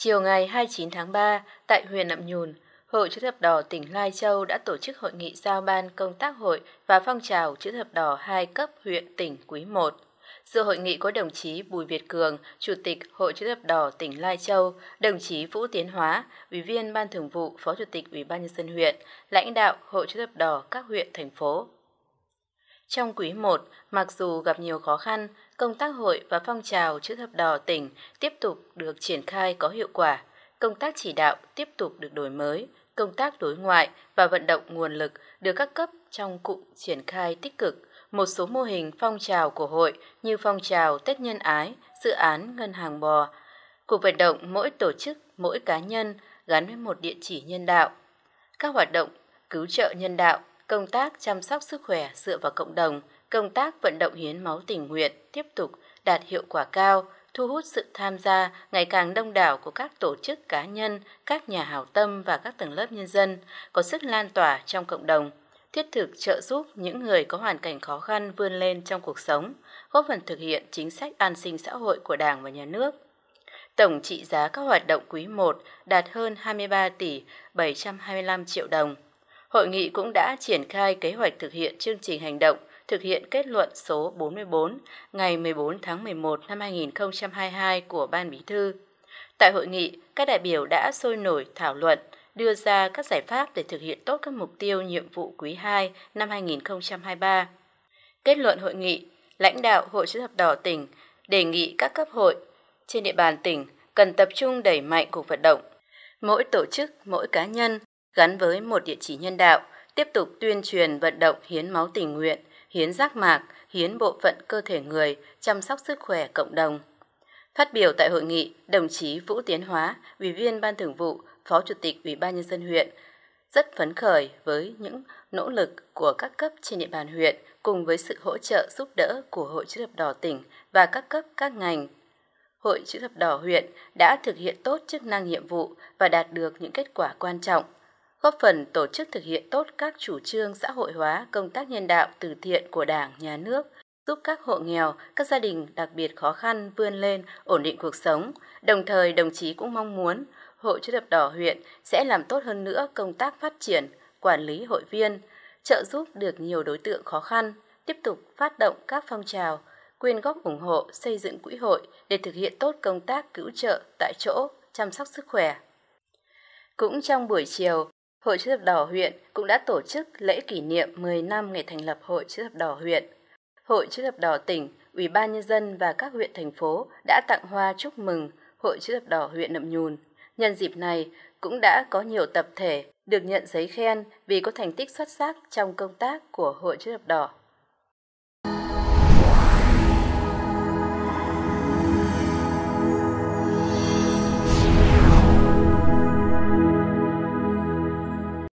Chiều ngày 29 tháng 3, tại huyện Nậm Nhùn, Hội Chữ thập đỏ tỉnh Lai Châu đã tổ chức hội nghị giao ban công tác hội và phong trào Chữ thập đỏ hai cấp huyện tỉnh quý 1. Dự hội nghị có đồng chí Bùi Việt Cường, Chủ tịch Hội Chữ thập đỏ tỉnh Lai Châu, đồng chí Vũ Tiến Hóa, Ủy viên Ban Thường vụ, Phó Chủ tịch Ủy ban nhân dân huyện, lãnh đạo Hội Chữ thập đỏ các huyện thành phố. Trong quý 1, mặc dù gặp nhiều khó khăn, công tác hội và phong trào chữ thập đỏ tỉnh tiếp tục được triển khai có hiệu quả. Công tác chỉ đạo tiếp tục được đổi mới, công tác đối ngoại và vận động nguồn lực được các cấp trong cụm triển khai tích cực. Một số mô hình phong trào của hội như phong trào Tết Nhân Ái, dự án Ngân hàng Bò, cuộc vận động mỗi tổ chức, mỗi cá nhân gắn với một địa chỉ nhân đạo. Các hoạt động cứu trợ nhân đạo công tác chăm sóc sức khỏe dựa vào cộng đồng, công tác vận động hiến máu tình nguyện tiếp tục đạt hiệu quả cao, thu hút sự tham gia ngày càng đông đảo của các tổ chức cá nhân, các nhà hảo tâm và các tầng lớp nhân dân, có sức lan tỏa trong cộng đồng, thiết thực trợ giúp những người có hoàn cảnh khó khăn vươn lên trong cuộc sống, góp phần thực hiện chính sách an sinh xã hội của Đảng và Nhà nước. Tổng trị giá các hoạt động quý 1 đạt hơn 23 tỷ 725 triệu đồng – hội nghị cũng đã triển khai kế hoạch thực hiện chương trình hành động thực hiện kết luận số 44 ngày 14 tháng 11 năm 2022 của Ban Bí thư. Tại hội nghị, các đại biểu đã sôi nổi thảo luận, đưa ra các giải pháp để thực hiện tốt các mục tiêu nhiệm vụ quý 2 năm 2023. Kết luận hội nghị, lãnh đạo Hội chữ thập đỏ tỉnh đề nghị các cấp hội trên địa bàn tỉnh cần tập trung đẩy mạnh cuộc vận động. Mỗi tổ chức, mỗi cá nhân gắn với một địa chỉ nhân đạo, tiếp tục tuyên truyền vận động hiến máu tình nguyện, hiến rác mạc, hiến bộ phận cơ thể người, chăm sóc sức khỏe cộng đồng. Phát biểu tại hội nghị, đồng chí Vũ Tiến Hóa, Ủy viên Ban Thường vụ, Phó Chủ tịch Ủy ban nhân dân huyện rất phấn khởi với những nỗ lực của các cấp trên địa bàn huyện cùng với sự hỗ trợ giúp đỡ của Hội chữ thập đỏ tỉnh và các cấp các ngành. Hội chữ thập đỏ huyện đã thực hiện tốt chức năng nhiệm vụ và đạt được những kết quả quan trọng góp phần tổ chức thực hiện tốt các chủ trương xã hội hóa công tác nhân đạo từ thiện của Đảng, Nhà nước, giúp các hộ nghèo, các gia đình đặc biệt khó khăn vươn lên, ổn định cuộc sống. Đồng thời, đồng chí cũng mong muốn Hội Chữ thập đỏ huyện sẽ làm tốt hơn nữa công tác phát triển, quản lý hội viên, trợ giúp được nhiều đối tượng khó khăn, tiếp tục phát động các phong trào, quyên góp ủng hộ xây dựng quỹ hội để thực hiện tốt công tác cứu trợ tại chỗ, chăm sóc sức khỏe. Cũng trong buổi chiều, Hội chữ thập đỏ huyện cũng đã tổ chức lễ kỷ niệm 10 năm ngày thành lập Hội chữ thập đỏ huyện. Hội chữ thập đỏ tỉnh, Ủy ban nhân dân và các huyện thành phố đã tặng hoa chúc mừng Hội chữ thập đỏ huyện Nậm Nhùn. Nhân dịp này cũng đã có nhiều tập thể được nhận giấy khen vì có thành tích xuất sắc trong công tác của Hội chữ thập đỏ.